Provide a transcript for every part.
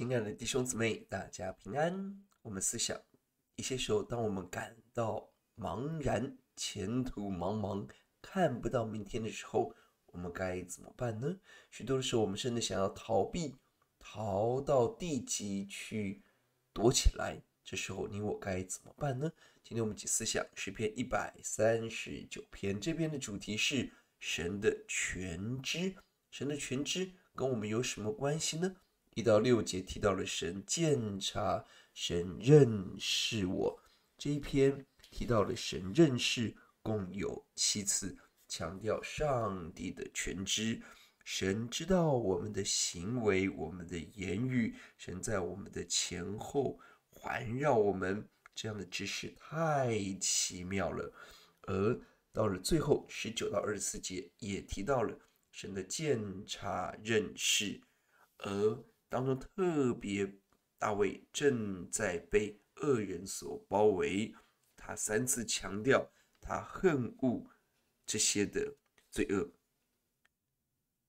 亲爱的弟兄姊妹，大家平安。我们思想一些时候，当我们感到茫然、前途茫茫、看不到明天的时候，我们该怎么办呢？许多的时候，我们甚至想要逃避，逃到地极去躲起来。这时候，你我该怎么办呢？今天我们去思想十篇一百三十九篇，这边的主题是神的全知。神的全知跟我们有什么关系呢？一到六节提到了神鉴察神认识我这一篇提到了神认识共有七次强调上帝的全知，神知道我们的行为我们的言语，神在我们的前后环绕我们这样的知识太奇妙了，而到了最后十九到二十四节也提到了神的鉴察认识，而。当中特别，大卫正在被恶人所包围，他三次强调他恨恶这些的罪恶，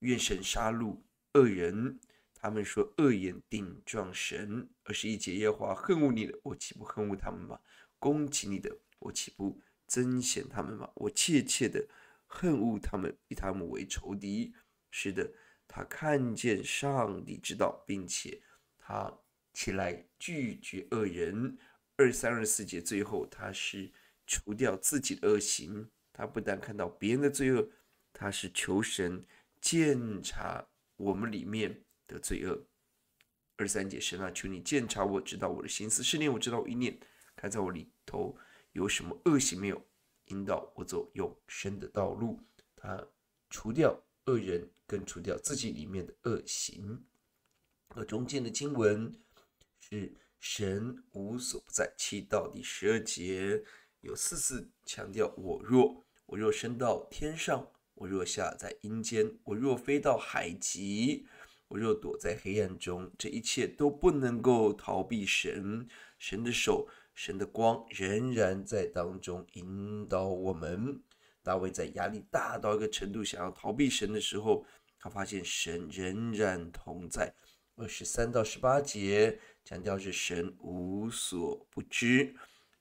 怨神杀戮恶人。他们说恶言顶撞神，二十一节耶和华恨恶你的，我岂不恨恶他们吗？攻击你的，我岂不增显他们吗？我切切的恨恶他们，以他们为仇敌。是的。他看见上帝知道，并且他起来拒绝恶人。二三二四节，最后他是除掉自己的恶行。他不但看到别人的罪恶，他是求神鉴察我们里面的罪恶。二三节，神啊，求你鉴察我，知道我的心思，试炼我知道我一念，看在我里头有什么恶行没有，引导我走永生的道路。他除掉。恶人根除掉自己里面的恶行，而中间的经文是“神无所不在”。七到第十二节有四次强调：“我若我若升到天上，我若下在阴间，我若飞到海极，我若躲在黑暗中，这一切都不能够逃避神。神的手，神的光，仍然在当中引导我们。”大卫在压力大到一个程度，想要逃避神的时候，他发现神仍然同在。二十三到十八节强调是神无所不知，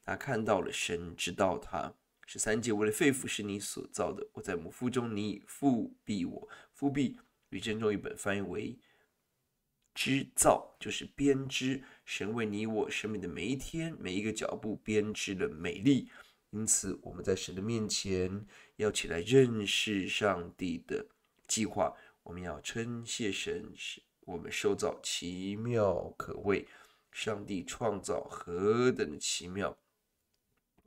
他看到了神知道他。十三节我的肺腑是你所造的，我在母腹中，你已复庇我。复庇与真中一本翻译为织造，就是编织。神为你我生命的每一天、每一个脚步编织了美丽。因此，我们在神的面前要起来认识上帝的计划。我们要称谢神，我们受造奇妙可畏，上帝创造何等的奇妙！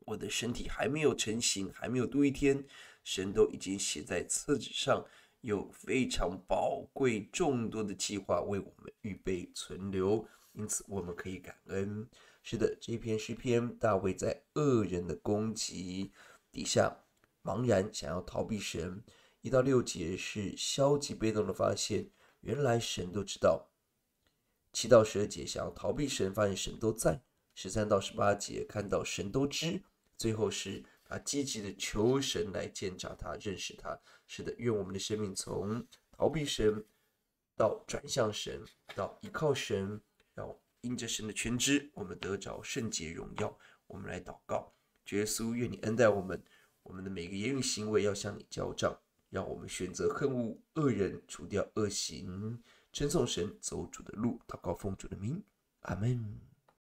我的身体还没有成型，还没有度一天，神都已经写在册子上有非常宝贵、众多的计划为我们预备存留。因此，我们可以感恩。是的，这篇诗篇，大卫在恶人的攻击底下茫然，想要逃避神。一到六节是消极被动的发现，原来神都知道。七到十二节想要逃避神，发现神都在。十三到十八节看到神都知。最后是啊，积极的求神来见察他，认识他。是的，愿我们的生命从逃避神到转向神，到依靠神。要因着神的全知，我们得着圣洁荣耀。我们来祷告，耶稣，愿你恩待我们。我们的每个言语行为要向你交账。让我们选择恨恶恶人，除掉恶行，称颂神，走主的路，祷告奉主的名，阿门。